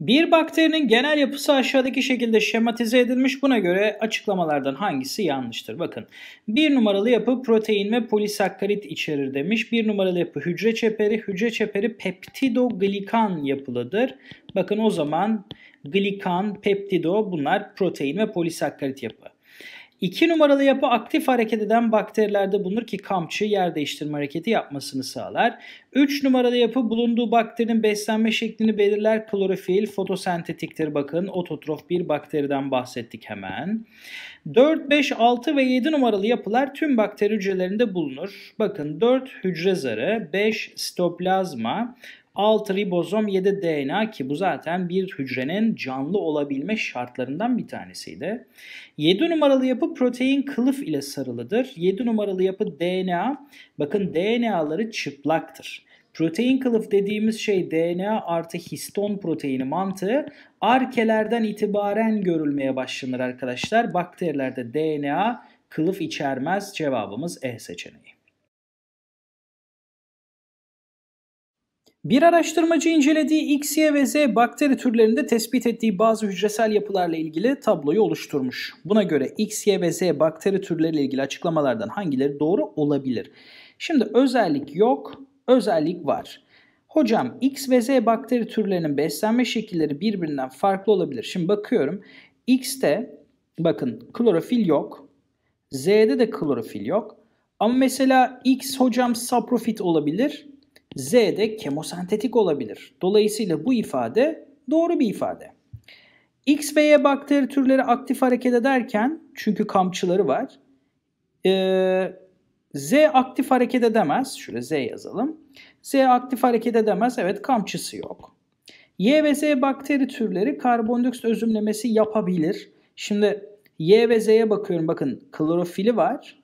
Bir bakterinin genel yapısı aşağıdaki şekilde şematize edilmiş. Buna göre açıklamalardan hangisi yanlıştır? Bakın bir numaralı yapı protein ve polisakkarit içerir demiş. Bir numaralı yapı hücre çeperi. Hücre çeperi peptidoglikan yapılıdır. Bakın o zaman glikan, peptido bunlar protein ve polisakkarit yapı. İki numaralı yapı aktif hareket eden bakterilerde bulunur ki kamçı yer değiştirme hareketi yapmasını sağlar. Üç numaralı yapı bulunduğu bakterinin beslenme şeklini belirler. Klorofil fotosentetiktir bakın. Ototrof bir bakteriden bahsettik hemen. 4, 5, 6 ve 7 numaralı yapılar tüm bakteri hücrelerinde bulunur. Bakın 4 hücre zarı, 5 sitoplazma, 6 ribozom 7 DNA ki bu zaten bir hücrenin canlı olabilme şartlarından bir tanesiydi. 7 numaralı yapı protein kılıf ile sarılıdır. 7 numaralı yapı DNA. Bakın DNA'ları çıplaktır. Protein kılıf dediğimiz şey DNA artı histon proteini mantığı arkelerden itibaren görülmeye başlanır arkadaşlar. Bakterilerde DNA kılıf içermez cevabımız E seçeneği. Bir araştırmacı incelediği X, Y ve Z bakteri türlerinde tespit ettiği bazı hücresel yapılarla ilgili tabloyu oluşturmuş. Buna göre X, Y ve Z bakteri türleriyle ilgili açıklamalardan hangileri doğru olabilir? Şimdi özellik yok, özellik var. Hocam X ve Z bakteri türlerinin beslenme şekilleri birbirinden farklı olabilir. Şimdi bakıyorum. X'te bakın klorofil yok. Z'de de klorofil yok. Ama mesela X hocam saprofit olabilir. Z de kemosentetik olabilir. Dolayısıyla bu ifade doğru bir ifade. X ve Y bakteri türleri aktif hareket ederken çünkü kamçıları var. E, Z aktif hareket edemez. Şöyle Z yazalım. Z aktif hareket edemez. Evet kamçısı yok. Y ve Z bakteri türleri karbondioksit özümlemesi yapabilir. Şimdi Y ve Z'ye bakıyorum. Bakın klorofili var.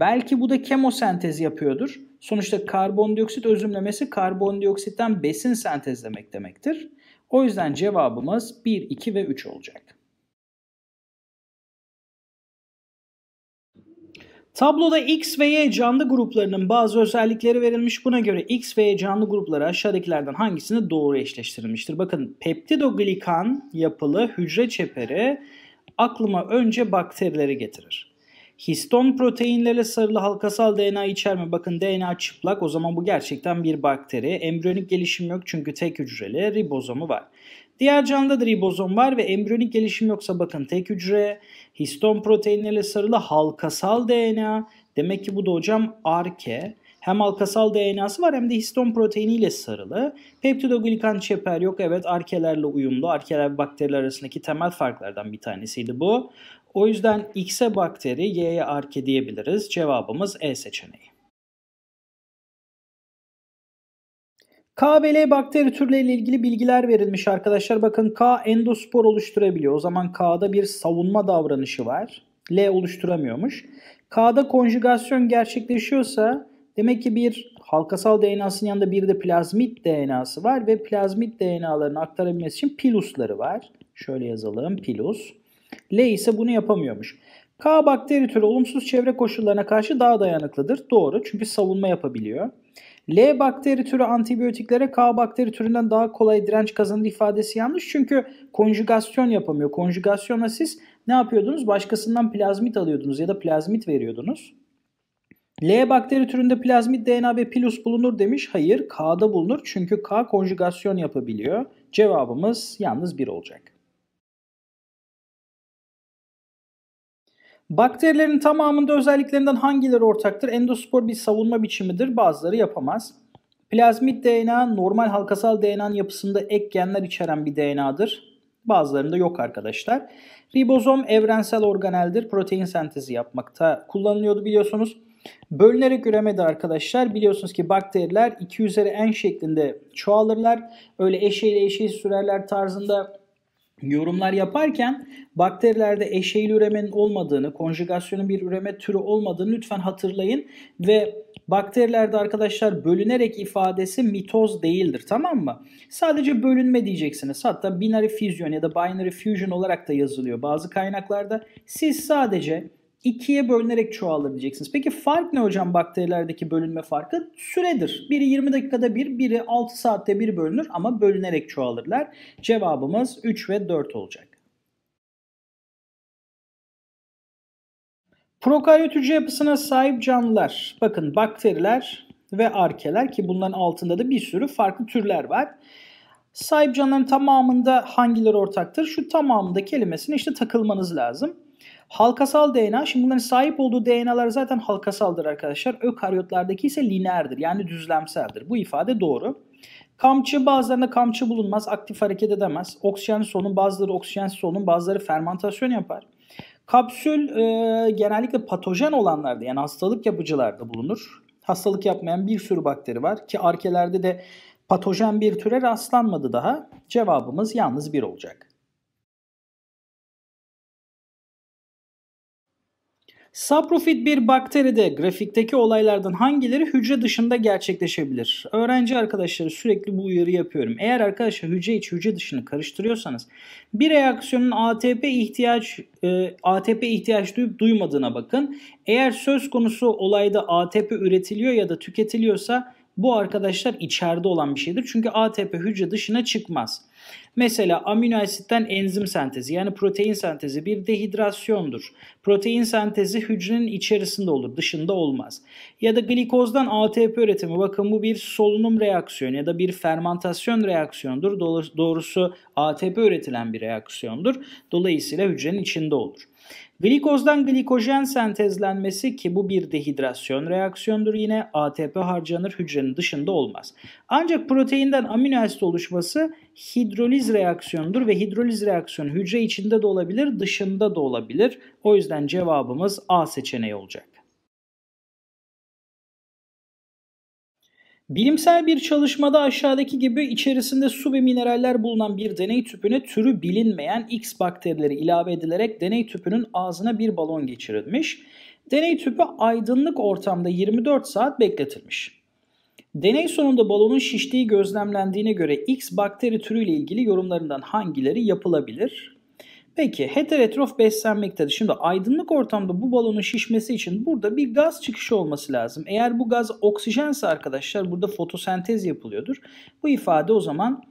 Belki bu da kemosentez yapıyordur. Sonuçta karbondioksit özümlemesi karbondioksitten besin sentezlemek demektir. O yüzden cevabımız 1, 2 ve 3 olacak. Tabloda X ve Y canlı gruplarının bazı özellikleri verilmiş. Buna göre X ve Y canlı grupları aşağıdakilerden hangisini doğru eşleştirilmiştir? Bakın peptidoglikan yapılı hücre çeperi aklıma önce bakterileri getirir. Histon proteinleri sarılı halkasal DNA içerme. Bakın DNA çıplak o zaman bu gerçekten bir bakteri. Embriyonik gelişim yok çünkü tek hücreli ribozomu var. Diğer canlıda da ribozom var ve embriyonik gelişim yoksa bakın tek hücre, histon proteinleri sarılı halkasal DNA. Demek ki bu da hocam arke. Hem halkasal DNA'sı var hem de histon proteiniyle sarılı. Peptidoglikan çeper yok. Evet arkelerle uyumlu. Arkeler ve bakteriler arasındaki temel farklardan bir tanesiydi bu. O yüzden X'e bakteri, Y'ye arke diyebiliriz. Cevabımız E seçeneği. KBL bakteri türleriyle ilgili bilgiler verilmiş arkadaşlar. Bakın K endospor oluşturabiliyor. O zaman K'da bir savunma davranışı var. L oluşturamıyormuş. K'da konjugasyon gerçekleşiyorsa demek ki bir halkasal DNA'sının yanında bir de plazmit DNA'sı var ve plazmit DNA'larını aktarabilmesi için pilusları var. Şöyle yazalım pilus. L ise bunu yapamıyormuş. K bakteri türü olumsuz çevre koşullarına karşı daha dayanıklıdır. Doğru çünkü savunma yapabiliyor. L bakteri türü antibiyotiklere K bakteri türünden daha kolay direnç kazandığı ifadesi yanlış. Çünkü konjugasyon yapamıyor. Konjugasyonla siz ne yapıyordunuz? Başkasından plazmit alıyordunuz ya da plazmit veriyordunuz. L bakteri türünde plazmit DNA ve pilus bulunur demiş. Hayır K'da bulunur çünkü K konjugasyon yapabiliyor. Cevabımız yalnız bir olacak. Bakterilerin tamamında özelliklerinden hangileri ortaktır? Endospor bir savunma biçimidir. Bazıları yapamaz. Plazmid DNA normal halkasal DNA'nın yapısında ek genler içeren bir DNA'dır. Bazılarında yok arkadaşlar. Ribozom evrensel organeldir. Protein sentezi yapmakta kullanılıyordu biliyorsunuz. Bölünerek üremedi arkadaşlar. Biliyorsunuz ki bakteriler 2 üzeri n şeklinde çoğalırlar. Öyle eşeğiyle eşeği sürerler tarzında Yorumlar yaparken bakterilerde eşeyli üremenin olmadığını, konjugasyonun bir üreme türü olmadığını lütfen hatırlayın ve bakterilerde arkadaşlar bölünerek ifadesi mitoz değildir tamam mı? Sadece bölünme diyeceksiniz. Hatta binary fusion ya da binary fusion olarak da yazılıyor bazı kaynaklarda. Siz sadece ikiye bölünerek çoğalabileceksiniz. Peki fark ne hocam bakterilerdeki bölünme farkı? Süredir. Biri 20 dakikada bir, biri 6 saatte bir bölünür ama bölünerek çoğalırlar. Cevabımız 3 ve 4 olacak. Prokaryot hücre yapısına sahip canlılar. Bakın bakteriler ve arkeler ki bunların altında da bir sürü farklı türler var. Sahip canlıların tamamında hangileri ortaktır? Şu tamamında kelimesine işte takılmanız lazım. Halkasal DNA, şimdi bunların sahip olduğu DNA'lar zaten halkasaldır arkadaşlar. Ökaryotlardaki ise lineerdir yani düzlemseldir. Bu ifade doğru. Kamçı bazılarında kamçı bulunmaz, aktif hareket edemez. Oksijensiz olun, bazıları oksijensiz olun, bazıları fermentasyon yapar. Kapsül e, genellikle patojen olanlarda yani hastalık yapıcılarda bulunur. Hastalık yapmayan bir sürü bakteri var ki arkelerde de patojen bir türe rastlanmadı daha. Cevabımız yalnız bir olacak. Saprofit bir bakteride grafikteki olaylardan hangileri hücre dışında gerçekleşebilir? Öğrenci arkadaşları sürekli bu uyarı yapıyorum. Eğer arkadaşlar hücre içi hücre dışını karıştırıyorsanız bir reaksiyonun ATP ihtiyaç e, ATP ihtiyaç duyup duymadığına bakın. Eğer söz konusu olayda ATP üretiliyor ya da tüketiliyorsa bu arkadaşlar içeride olan bir şeydir. Çünkü ATP hücre dışına çıkmaz. Mesela amino asitten enzim sentezi yani protein sentezi bir dehidrasyondur. Protein sentezi hücrenin içerisinde olur, dışında olmaz. Ya da glikozdan ATP üretimi bakın bu bir solunum reaksiyonu ya da bir fermentasyon reaksiyondur. Doğrusu ATP üretilen bir reaksiyondur. Dolayısıyla hücrenin içinde olur. Glikozdan glikojen sentezlenmesi ki bu bir dehidrasyon reaksiyondur yine ATP harcanır hücrenin dışında olmaz. Ancak proteinden amino asit oluşması hidroliz reaksiyonudur ve hidroliz reaksiyonu hücre içinde de olabilir, dışında da olabilir. O yüzden cevabımız A seçeneği olacak. Bilimsel bir çalışmada aşağıdaki gibi içerisinde su ve mineraller bulunan bir deney tüpüne türü bilinmeyen X bakterileri ilave edilerek deney tüpünün ağzına bir balon geçirilmiş. Deney tüpü aydınlık ortamda 24 saat bekletilmiş. Deney sonunda balonun şiştiği gözlemlendiğine göre X bakteri türüyle ilgili yorumlarından hangileri yapılabilir? Peki heterotrof beslenmektedir. Şimdi aydınlık ortamda bu balonun şişmesi için burada bir gaz çıkışı olması lazım. Eğer bu gaz oksijense arkadaşlar burada fotosentez yapılıyordur. Bu ifade o zaman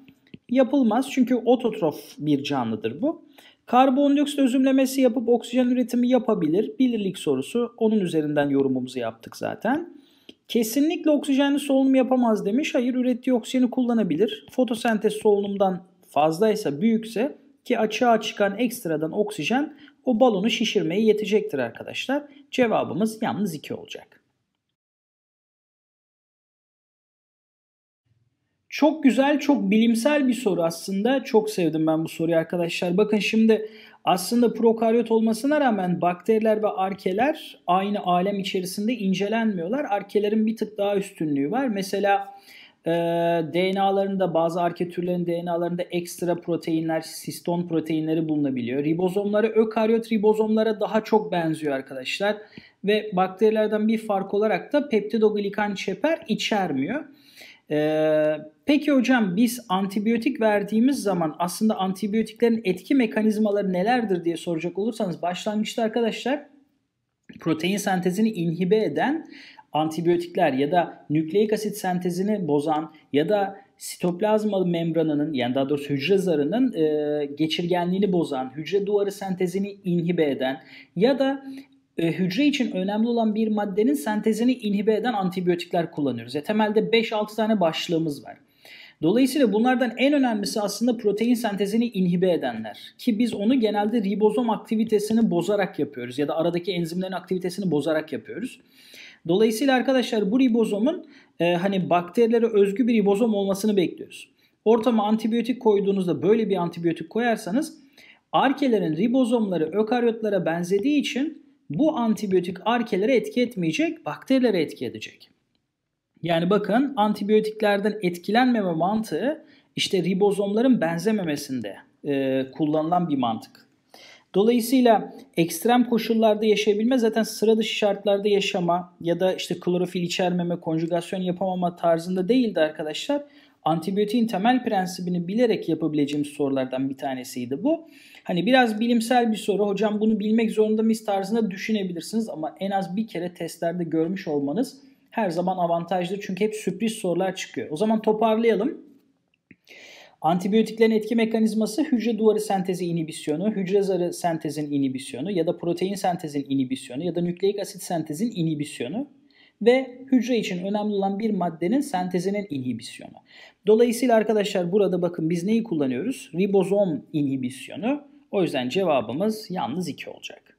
yapılmaz çünkü ototrof bir canlıdır bu. Karbondioksit özümlemesi yapıp oksijen üretimi yapabilir. Bilirlik sorusu onun üzerinden yorumumuzu yaptık zaten. Kesinlikle oksijenli solunum yapamaz demiş. Hayır ürettiği oksijeni kullanabilir. Fotosentez solunumdan fazlaysa büyükse ki açığa çıkan ekstradan oksijen o balonu şişirmeye yetecektir arkadaşlar. Cevabımız yalnız 2 olacak. Çok güzel, çok bilimsel bir soru aslında. Çok sevdim ben bu soruyu arkadaşlar. Bakın şimdi aslında prokaryot olmasına rağmen bakteriler ve arkeler aynı alem içerisinde incelenmiyorlar. Arkelerin bir tık daha üstünlüğü var. Mesela e, DNA'larında bazı arke türlerinin DNA'larında ekstra proteinler, siston proteinleri bulunabiliyor. Ribozomları ökaryot ribozomlara daha çok benziyor arkadaşlar. Ve bakterilerden bir fark olarak da peptidoglikan çeper içermiyor. Ee, peki hocam biz antibiyotik verdiğimiz zaman aslında antibiyotiklerin etki mekanizmaları nelerdir diye soracak olursanız başlangıçta arkadaşlar protein sentezini inhibe eden antibiyotikler ya da nükleik asit sentezini bozan ya da sitoplazma membranının yani daha doğrusu hücre zarının e, geçirgenliğini bozan, hücre duvarı sentezini inhibe eden ya da e, hücre için önemli olan bir maddenin sentezini inhibe eden antibiyotikler kullanıyoruz. E, temelde 5-6 tane başlığımız var. Dolayısıyla bunlardan en önemlisi aslında protein sentezini inhibe edenler. Ki biz onu genelde ribozom aktivitesini bozarak yapıyoruz ya da aradaki enzimlerin aktivitesini bozarak yapıyoruz. Dolayısıyla arkadaşlar bu ribozomun e, hani bakterilere özgü bir ribozom olmasını bekliyoruz. Ortama antibiyotik koyduğunuzda böyle bir antibiyotik koyarsanız arkelerin ribozomları ökaryotlara benzediği için bu antibiyotik arkelere etki etmeyecek, bakterilere etki edecek. Yani bakın antibiyotiklerden etkilenmeme mantığı işte ribozomların benzememesinde e, kullanılan bir mantık. Dolayısıyla ekstrem koşullarda yaşayabilme zaten sıra dışı şartlarda yaşama ya da işte klorofil içermeme, konjugasyon yapamama tarzında değildi arkadaşlar antibiyotiğin temel prensibini bilerek yapabileceğimiz sorulardan bir tanesiydi bu. Hani biraz bilimsel bir soru hocam bunu bilmek zorunda mıyız tarzında düşünebilirsiniz ama en az bir kere testlerde görmüş olmanız her zaman avantajlı çünkü hep sürpriz sorular çıkıyor. O zaman toparlayalım. Antibiyotiklerin etki mekanizması hücre duvarı sentezi inhibisyonu, hücre zarı sentezin inhibisyonu ya da protein sentezin inhibisyonu ya da nükleik asit sentezin inhibisyonu ve hücre için önemli olan bir maddenin sentezinin inhibisyonu. Dolayısıyla arkadaşlar burada bakın biz neyi kullanıyoruz? Ribozom inhibisyonu. O yüzden cevabımız yalnız 2 olacak.